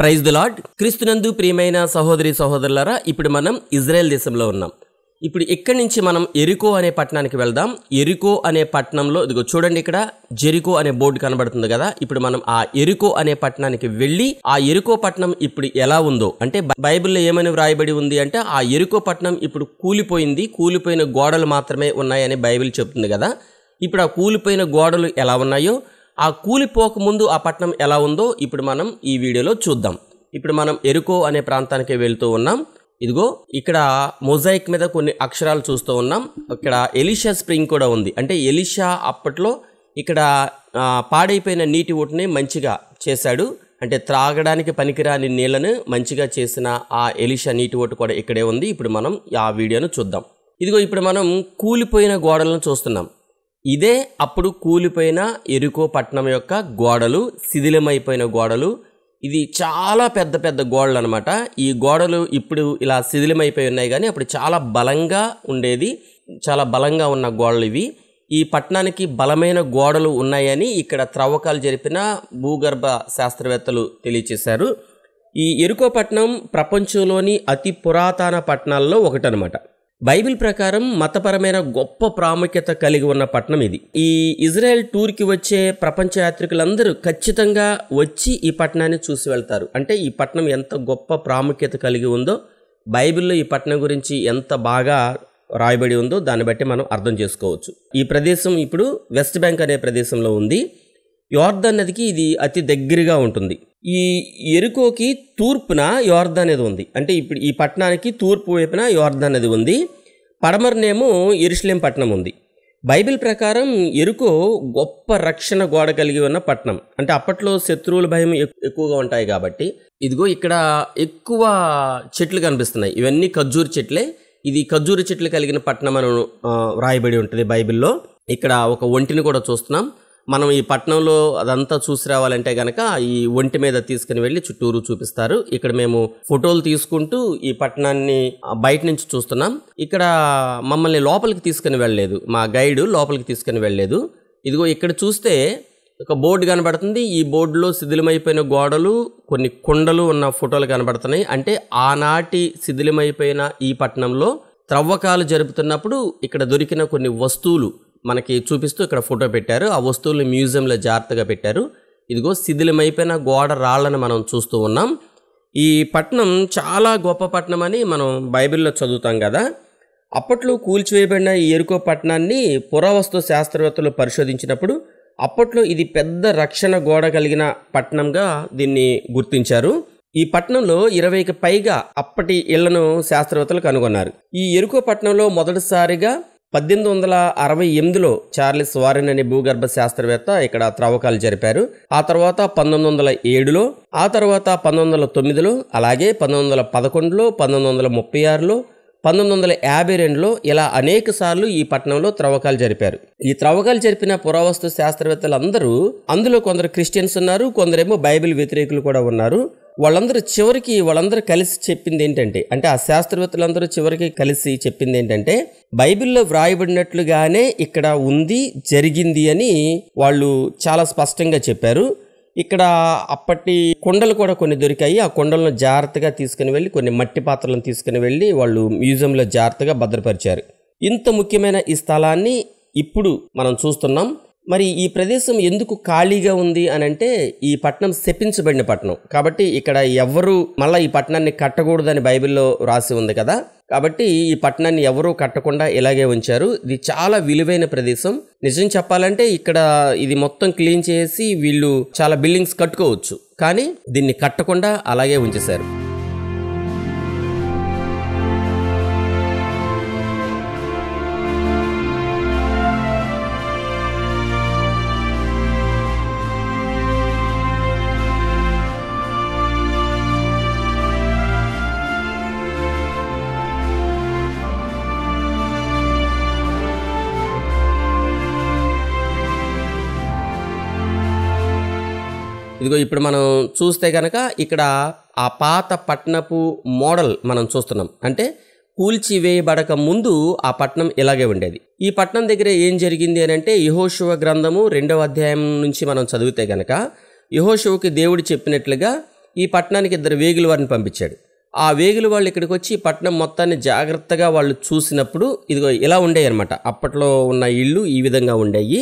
praise the lord క్రీస్తునందు ప్రియమైన సహోదరి సహోదరులరా ఇప్పుడు మనం ఇజ్రాయెల్ దేశంలో ఉన్నాం ఇప్పుడు ఇక్కడి నుంచి మనం ఎరికో అనే పట్టణానికి వెళ్దాం ఎరికో అనే పట్టణంలో ఇదిగో చూడండి ఇక్కడ జెరికో అనే బోర్డు కనబడుతుంది కదా ఇప్పుడు మనం ఆ ఎరుకో అనే పట్టణానికి వెళ్ళి ఆ ఎరుకో పట్టణం ఇప్పుడు ఎలా ఉందో అంటే బైబిల్లో ఏమని వ్రాయబడి ఉంది అంటే ఆ ఎరుకో పట్టణం ఇప్పుడు కూలిపోయింది కూలిపోయిన గోడలు మాత్రమే ఉన్నాయని బైబిల్ చెప్తుంది కదా ఇప్పుడు ఆ కూలిపోయిన గోడలు ఎలా ఉన్నాయో ఆ కూలిపోకముందు ఆ పట్టణం ఎలా ఉందో ఇప్పుడు మనం ఈ వీడియోలో చూద్దాం ఇప్పుడు మనం ఎరుకో అనే ప్రాంతానికి వెళ్తూ ఉన్నాం ఇదిగో ఇక్కడ మొజాయిక్ మీద కొన్ని అక్షరాలు చూస్తూ ఉన్నాం ఇక్కడ ఎలిషా స్ప్రింగ్ కూడా ఉంది అంటే ఎలిషా అప్పట్లో ఇక్కడ పాడైపోయిన నీటి ఊటని మంచిగా చేశాడు అంటే త్రాగడానికి పనికిరాని నీళ్లను మంచిగా చేసిన ఆ ఎలిషా నీటి ఓటు కూడా ఇక్కడే ఉంది ఇప్పుడు మనం ఆ వీడియోను చూద్దాం ఇదిగో ఇప్పుడు మనం కూలిపోయిన గోడలను చూస్తున్నాం ఇదే అప్పుడు కూలిపోయిన ఎరుకో పట్టణం యొక్క గోడలు శిథిలమైపోయిన గోడలు ఇది చాలా పెద్ద పెద్ద గోడలు అనమాట ఈ గోడలు ఇప్పుడు ఇలా శిథిలమైపోయి ఉన్నాయి కానీ అప్పుడు చాలా బలంగా ఉండేది చాలా బలంగా ఉన్న గోడలు ఇవి ఈ పట్టణానికి బలమైన గోడలు ఉన్నాయని ఇక్కడ త్రవ్వకాలు జరిపిన భూగర్భ శాస్త్రవేత్తలు తెలియచేశారు ఈ ఎరుకో పట్టణం ప్రపంచంలోని అతి పురాతన పట్టణాల్లో ఒకటనమాట బైబిల్ ప్రకారం మతపరమైన గొప్ప ప్రాముఖ్యత కలిగి ఉన్న పట్టణం ఇది ఈ ఇజ్రాయెల్ టూర్కి వచ్చే ప్రపంచ యాత్రికులందరూ ఖచ్చితంగా వచ్చి ఈ పట్టణాన్ని చూసి వెళ్తారు అంటే ఈ పట్టణం ఎంత గొప్ప ప్రాముఖ్యత కలిగి ఉందో బైబిల్లో ఈ పట్టణం గురించి ఎంత బాగా రాయబడి ఉందో దాన్ని బట్టి మనం అర్థం చేసుకోవచ్చు ఈ ప్రదేశం ఇప్పుడు వెస్ట్ బ్యాంక్ అనే ప్రదేశంలో ఉంది యోర్ధన్ నదికి ఇది అతి దగ్గరగా ఉంటుంది ఈ ఎరుకోకి తూర్పున యోర్ధ అనేది ఉంది అంటే ఇప్పుడు ఈ పట్టణానికి తూర్పు వైపున యోర్ధ అనేది ఉంది పడమర్నేమో ఎరుసలేం పట్టణం ఉంది బైబిల్ ప్రకారం ఎరుకో గొప్ప రక్షణ గోడ కలిగి ఉన్న పట్టణం అంటే అప్పట్లో శత్రువుల భయం ఎక్కువగా ఉంటాయి కాబట్టి ఇదిగో ఇక్కడ ఎక్కువ చెట్లు కనిపిస్తున్నాయి ఇవన్నీ ఖర్జూరు చెట్లే ఇది ఖర్జూరు చెట్లు కలిగిన పట్టణం అని వ్రాయబడి ఉంటుంది బైబిల్లో ఇక్కడ ఒక ఒంటిని కూడా చూస్తున్నాం మనం ఈ పట్టణంలో అదంతా చూసి రావాలంటే గనక ఈ ఒంటి మీద తీసుకుని వెళ్ళి చుట్టూరు చూపిస్తారు ఇక్కడ మేము ఫోటోలు తీసుకుంటూ ఈ పట్టణాన్ని బయట నుంచి చూస్తున్నాం ఇక్కడ మమ్మల్ని లోపలికి తీసుకుని వెళ్ళలేదు మా గైడ్ లోపలికి తీసుకుని వెళ్ళలేదు ఇదిగో ఇక్కడ చూస్తే ఒక బోర్డు కనబడుతుంది ఈ బోర్డులో శిథిలమైపోయిన గోడలు కొన్ని కుండలు ఉన్న ఫోటోలు కనబడుతున్నాయి అంటే ఆనాటి శిథిలమైపోయిన ఈ పట్టణంలో త్రవ్వకాలు జరుపుతున్నప్పుడు ఇక్కడ దొరికిన కొన్ని వస్తువులు మనకి చూపిస్తూ ఇక్కడ ఫోటో పెట్టారు ఆ వస్తువులు మ్యూజియంలో జాగ్రత్తగా పెట్టారు ఇదిగో శిథిలమైపోయిన గోడ రాళ్ళని మనం చూస్తూ ఉన్నాం ఈ పట్టణం చాలా గొప్ప పట్నం అని మనం బైబిల్లో చదువుతాం కదా అప్పట్లో కూల్చివేయబడిన ఈ ఎరుకో పట్టణాన్ని పురావస్తు శాస్త్రవేత్తలు పరిశోధించినప్పుడు అప్పట్లో ఇది పెద్ద రక్షణ గోడ కలిగిన పట్టణంగా దీన్ని గుర్తించారు ఈ పట్టణంలో ఇరవైకి పైగా అప్పటి ఇళ్లను శాస్త్రవేత్తలు కనుగొన్నారు ఈ ఎరుకో పట్టణంలో మొదటిసారిగా పద్దెనిమిది వందల అరవై ఎనిమిదిలో చార్లిస్ వారెన్ అనే భూగర్భ శాస్త్రవేత్త ఇక్కడ త్రవ్వకాలు జరిపారు ఆ తర్వాత పంతొమ్మిది వందల ఏడులో ఆ తర్వాత పంతొమ్మిది వందల తొమ్మిదిలో అలాగే పంతొమ్మిది వందల పదకొండులో పంతొమ్మిది వందల ముప్పై ఆరులో పంతొమ్మిది వందల యాభై రెండులో ఇలా అనేక సార్లు ఈ పట్టణంలో త్రవ్వకాలు జరిపారు ఈ త్రవ్వకాలు జరిపిన పురావస్తు శాస్త్రవేత్తలందరూ అందులో కొందరు క్రిస్టియన్స్ ఉన్నారు కొందరేమో బైబిల్ వ్యతిరేకులు కూడా ఉన్నారు వాళ్ళందరూ చివరికి వాళ్ళందరూ కలిసి చెప్పింది ఏంటంటే అంటే ఆ శాస్త్రవేత్తలందరూ చివరికి కలిసి చెప్పింది ఏంటంటే బైబిల్లో వ్రాయబడినట్లుగానే ఇక్కడ ఉంది జరిగింది అని వాళ్ళు చాలా స్పష్టంగా చెప్పారు ఇక్కడ అప్పటి కొండలు కూడా కొన్ని దొరికాయి ఆ కొండలను జాగ్రత్తగా తీసుకుని వెళ్ళి కొన్ని మట్టి పాత్రలను తీసుకుని వెళ్ళి వాళ్ళు మ్యూజియంలో జాగ్రత్తగా భద్రపరిచారు ఇంత ముఖ్యమైన ఈ స్థలాన్ని ఇప్పుడు మనం చూస్తున్నాం మరి ఈ ప్రదేశం ఎందుకు ఖాళీగా ఉంది అని అంటే ఈ పట్టణం శపించబడిన పట్టణం కాబట్టి ఇక్కడ ఎవరు మళ్ళీ ఈ పట్టణాన్ని కట్టకూడదని బైబిల్లో రాసి ఉంది కదా కాబట్టి ఈ పట్టణాన్ని ఎవరూ కట్టకుండా ఇలాగే ఉంచారు ఇది చాలా విలువైన ప్రదేశం నిజం చెప్పాలంటే ఇక్కడ ఇది మొత్తం క్లీన్ చేసి వీళ్ళు చాలా బిల్డింగ్స్ కట్టుకోవచ్చు కానీ దీన్ని కట్టకుండా అలాగే ఉంచేశారు ఇదిగో ఇప్పుడు మనం చూస్తే కనుక ఇక్కడ ఆ పాత పట్నపు మోడల్ మనం చూస్తున్నాం అంటే కూల్చివేయబడక ముందు ఆ పట్నం ఇలాగే ఉండేది ఈ పట్నం దగ్గర ఏం జరిగింది అని అంటే యహోశివ గ్రంథము రెండవ అధ్యాయం నుంచి మనం చదివితే గనక యహోశివకి దేవుడు చెప్పినట్లుగా ఈ పట్టణానికి ఇద్దరు వేగుల వారిని పంపించాడు ఆ వేగులు వాళ్ళు ఇక్కడికి వచ్చి పట్టణం మొత్తాన్ని జాగ్రత్తగా వాళ్ళు చూసినప్పుడు ఇదిగో ఇలా ఉండేవి అనమాట అప్పట్లో ఉన్న ఇళ్ళు ఈ విధంగా ఉండేవి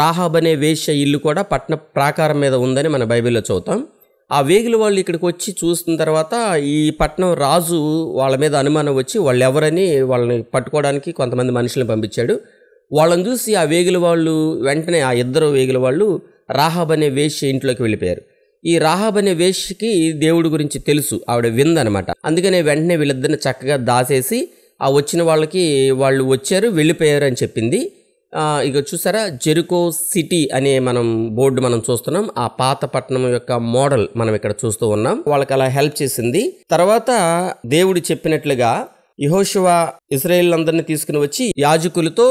రాహాబ్ అనే వేష్య ఇల్లు కూడా పట్న ప్రాకారం మీద ఉందని మన బైబిల్లో చదువుతాం ఆ వేగుల వాళ్ళు ఇక్కడికి వచ్చి చూసిన తర్వాత ఈ పట్నం రాజు వాళ్ళ మీద అనుమానం వచ్చి వాళ్ళు ఎవరని వాళ్ళని పట్టుకోవడానికి కొంతమంది మనుషులను పంపించాడు వాళ్ళని చూసి ఆ వేగుల వాళ్ళు వెంటనే ఆ ఇద్దరు వేగుల వాళ్ళు రాహాబ్ అనే వేష్య ఇంట్లోకి వెళ్ళిపోయారు ఈ రాహాబ్ అనే వేష్యకి దేవుడి గురించి తెలుసు ఆవిడ విందనమాట అందుకనే వెంటనే వీళ్ళిద్దరిని చక్కగా దాసేసి ఆ వచ్చిన వాళ్ళకి వాళ్ళు వచ్చారు వెళ్ళిపోయారు అని చెప్పింది ఇక చూసారా జెరుకో సిటీ అనే మనం బోర్డు మనం చూస్తున్నాం ఆ పాత పట్టణం యొక్క మోడల్ మనం ఇక్కడ చూస్తూ ఉన్నాం వాళ్ళకి అలా హెల్ప్ చేసింది తర్వాత దేవుడు చెప్పినట్లుగా యహోషువా ఇస్రాయేల్ అందరినీ తీసుకుని వచ్చి యాజకులతో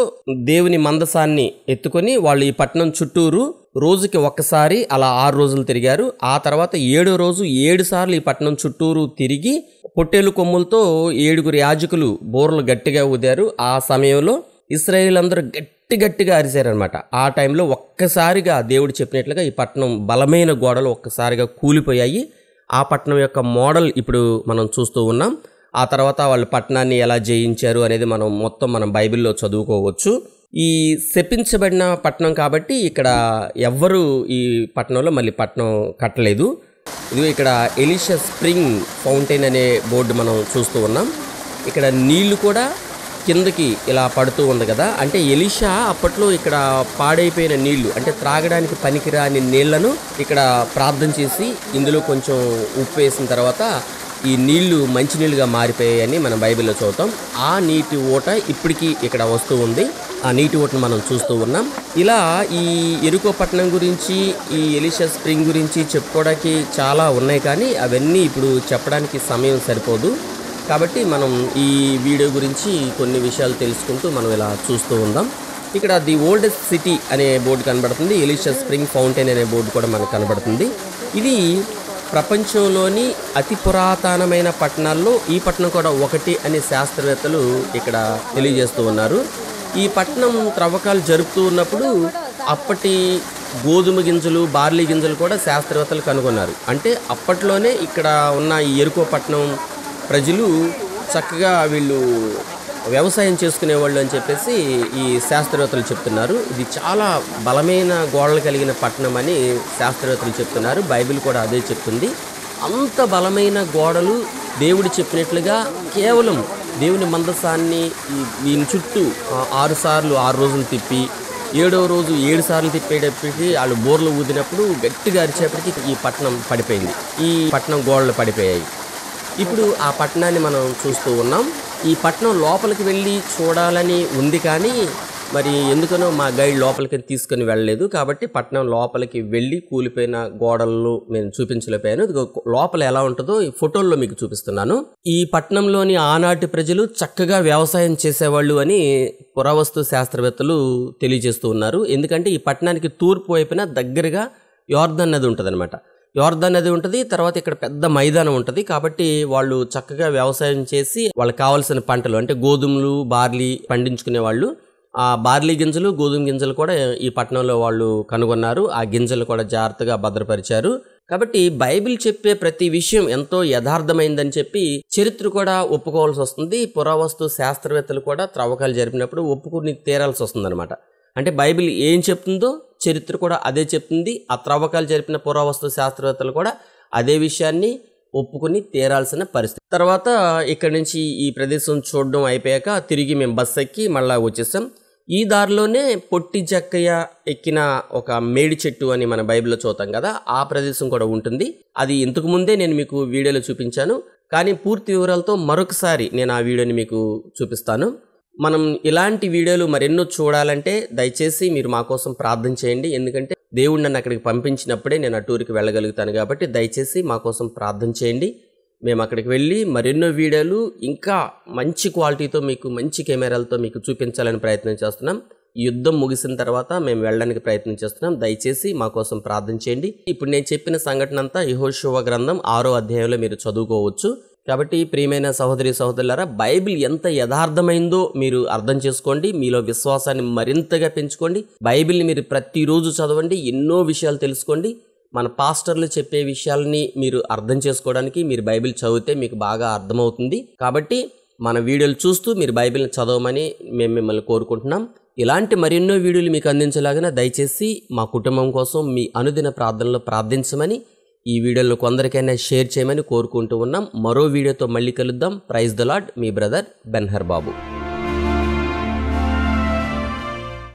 దేవుని మందసాన్ని ఎత్తుకొని వాళ్ళు ఈ పట్టణం చుట్టూరు రోజుకి ఒక్కసారి అలా ఆరు రోజులు తిరిగారు ఆ తర్వాత ఏడో రోజు ఏడు సార్లు ఈ పట్టణం చుట్టూరు తిరిగి పొట్టేలు కొమ్ములతో ఏడుగురు యాజకులు బోర్లు గట్టిగా ఊదారు ఆ సమయంలో ఇస్రాయేల్ అందరూ గట్టి గట్టి గట్టిగా అరిశారనమాట ఆ టైంలో ఒక్కసారిగా దేవుడు చెప్పినట్లుగా ఈ పట్టణం బలమైన గోడలు ఒక్కసారిగా కూలిపోయాయి ఆ పట్టణం యొక్క మోడల్ ఇప్పుడు మనం చూస్తూ ఉన్నాం ఆ తర్వాత వాళ్ళు పట్టణాన్ని ఎలా జయించారు అనేది మనం మొత్తం మనం బైబిల్లో చదువుకోవచ్చు ఈ శపించబడిన పట్టణం కాబట్టి ఇక్కడ ఎవ్వరు ఈ పట్టణంలో మళ్ళీ పట్టణం కట్టలేదు ఇది ఇక్కడ ఎలిషియస్ స్ప్రింగ్ ఫౌంటైన్ అనే బోర్డు మనం చూస్తూ ఉన్నాం ఇక్కడ నీళ్లు కూడా కిందకి ఇలా పడుతూ ఉంది కదా అంటే ఎలిషా అప్పట్లో ఇక్కడ పాడైపోయిన నీళ్లు అంటే త్రాగడానికి పనికిరాని నీళ్లను ఇక్కడ ప్రార్థన చేసి ఇందులో కొంచెం ఉప్పు వేసిన తర్వాత ఈ నీళ్లు మంచినీళ్ళుగా మారిపోయాయని మనం బైబిల్లో చూద్దాం ఆ నీటి ఊట ఇప్పటికీ ఇక్కడ వస్తూ ఉంది ఆ నీటి ఊటను మనం చూస్తూ ఉన్నాం ఇలా ఈ ఎరుకో పట్టణం గురించి ఈ ఎలిషా స్ప్రింగ్ గురించి చెప్పుకోవడానికి చాలా ఉన్నాయి కానీ అవన్నీ ఇప్పుడు చెప్పడానికి సమయం సరిపోదు కాబట్టి మనం ఈ వీడియో గురించి కొన్ని విషయాలు తెలుసుకుంటూ మనం ఇలా చూస్తూ ఉందాం ఇక్కడ ది ఓల్డెస్ట్ సిటీ అనే బోర్డు కనబడుతుంది ఎలిషియ స్ప్రింగ్ ఫౌంటైన్ అనే బోర్డు కూడా మనకు కనబడుతుంది ఇది ప్రపంచంలోని అతి పురాతనమైన పట్టణాల్లో ఈ పట్టణం కూడా ఒకటి అని శాస్త్రవేత్తలు ఇక్కడ తెలియజేస్తూ ఉన్నారు ఈ పట్టణం త్రవ్వకాలు జరుపుతూ ఉన్నప్పుడు అప్పటి గోధుమ గింజలు బార్లీ గింజలు కూడా శాస్త్రవేత్తలు కనుగొన్నారు అంటే అప్పట్లోనే ఇక్కడ ఉన్న ఈ ఎరుకో పట్టణం ప్రజలు చక్కగా వీళ్ళు వ్యవసాయం చేసుకునేవాళ్ళు అని చెప్పేసి ఈ శాస్త్రవేత్తలు చెప్తున్నారు ఇది చాలా బలమైన గోడలు కలిగిన పట్టణం అని శాస్త్రవేత్తలు చెప్తున్నారు బైబిల్ కూడా అదే చెప్తుంది అంత బలమైన గోడలు దేవుడు చెప్పినట్లుగా కేవలం దేవుని మందసాన్ని దీని చుట్టూ ఆరు సార్లు ఆరు రోజులు తిప్పి ఏడవ రోజు ఏడు సార్లు తిప్పేటప్పటికి వాళ్ళు బోర్లు ఊదినప్పుడు గట్టిగా అరిచేపటికి ఈ పట్టణం పడిపోయింది ఈ పట్టణం గోడలు పడిపోయాయి ఇప్పుడు ఆ పట్టణాన్ని మనం చూస్తూ ఉన్నాం ఈ పట్టణం లోపలికి వెళ్ళి చూడాలని ఉంది కానీ మరి ఎందుకనో మా గైడ్ లోపలికి తీసుకుని వెళ్ళలేదు కాబట్టి పట్టణం లోపలికి వెళ్ళి కూలిపోయిన గోడలు నేను చూపించలేకపోయాను లోపల ఎలా ఉంటుందో ఈ ఫోటోల్లో మీకు చూపిస్తున్నాను ఈ పట్టణంలోని ఆనాటి ప్రజలు చక్కగా వ్యవసాయం చేసేవాళ్ళు అని పురావస్తు శాస్త్రవేత్తలు తెలియజేస్తూ ఉన్నారు ఎందుకంటే ఈ పట్టణానికి తూర్పు వైపున దగ్గరగా యోర్ధన్ నది ఉంటుందన్నమాట యోర్ధన్ నది ఉంటుంది తర్వాత ఇక్కడ పెద్ద మైదానం ఉంటుంది కాబట్టి వాళ్ళు చక్కగా వ్యవసాయం చేసి వాళ్ళకి కావాల్సిన పంటలు అంటే గోధుమలు బార్లీ పండించుకునే వాళ్ళు ఆ బార్లీ గింజలు గోధుమ గింజలు కూడా ఈ పట్టణంలో వాళ్ళు కనుగొన్నారు ఆ గింజలు కూడా జాగ్రత్తగా భద్రపరిచారు కాబట్టి బైబిల్ చెప్పే ప్రతి విషయం ఎంతో యథార్థమైందని చెప్పి చరిత్ర కూడా ఒప్పుకోవాల్సి వస్తుంది పురావస్తు శాస్త్రవేత్తలు కూడా త్రవ్వకాలు జరిపినప్పుడు ఒప్పుకుని తీరాల్సి వస్తుంది అనమాట అంటే బైబిల్ ఏం చెప్తుందో చరిత్ర కూడా అదే చెప్తుంది ఆ త్రవ్వకాలు జరిపిన పురావస్తు శాస్త్రవేత్తలు కూడా అదే విషయాన్ని ఒప్పుకుని తీరాల్సిన పరిస్థితి తర్వాత ఇక్కడ నుంచి ఈ ప్రదేశం చూడడం అయిపోయాక తిరిగి మేము బస్సు ఎక్కి మళ్ళీ వచ్చేసాం ఈ దారిలోనే పొట్టి జక్కయ్య ఎక్కిన ఒక మేడి చెట్టు అని మన బైబిల్లో చూతాం కదా ఆ ప్రదేశం కూడా ఉంటుంది అది ఇంతకు ముందే నేను మీకు వీడియోలో చూపించాను కానీ పూర్తి వివరాలతో మరొకసారి నేను ఆ వీడియోని మీకు చూపిస్తాను మనం ఇలాంటి వీడియోలు మరెన్నో చూడాలంటే దయచేసి మీరు మా కోసం ప్రార్థన చేయండి ఎందుకంటే దేవుడు నన్ను అక్కడికి పంపించినప్పుడే నేను ఆ టూర్కి వెళ్ళగలుగుతాను కాబట్టి దయచేసి మా కోసం ప్రార్థన చేయండి మేము అక్కడికి వెళ్ళి మరెన్నో వీడియోలు ఇంకా మంచి క్వాలిటీతో మీకు మంచి కెమెరాలతో మీకు చూపించాలని ప్రయత్నం చేస్తున్నాం యుద్ధం ముగిసిన తర్వాత మేము వెళ్ళడానికి ప్రయత్నం చేస్తున్నాం దయచేసి మా కోసం ప్రార్థన చేయండి ఇప్పుడు నేను చెప్పిన సంఘటన అంతా యహోశివ గ్రంథం ఆరో అధ్యాయంలో మీరు చదువుకోవచ్చు కాబట్టి ప్రియమైన సహోదరి సహోదరులారా బైబిల్ ఎంత యథార్థమైందో మీరు అర్థం చేసుకోండి మీలో విశ్వాసాన్ని మరింతగా పెంచుకోండి బైబిల్ని మీరు ప్రతిరోజు చదవండి ఎన్నో విషయాలు తెలుసుకోండి మన పాస్టర్లు చెప్పే విషయాలని మీరు అర్థం చేసుకోవడానికి మీరు బైబిల్ చదివితే మీకు బాగా అర్థమవుతుంది కాబట్టి మన వీడియోలు చూస్తూ మీరు బైబిల్ని చదవమని మేము మిమ్మల్ని కోరుకుంటున్నాం ఇలాంటి మరెన్నో వీడియోలు మీకు అందించలాగిన దయచేసి మా కుటుంబం కోసం మీ అనుదిన ప్రార్థనలో ప్రార్థించమని ఈ వీడియోలో కొందరికైనా షేర్ చేయమని కోరుకుంటూ ఉన్నాం మరో వీడియోతో మళ్ళీ కలుద్దాం ప్రైజ్ ద లాడ్ మీ బ్రదర్ బెన్హర్ బాబు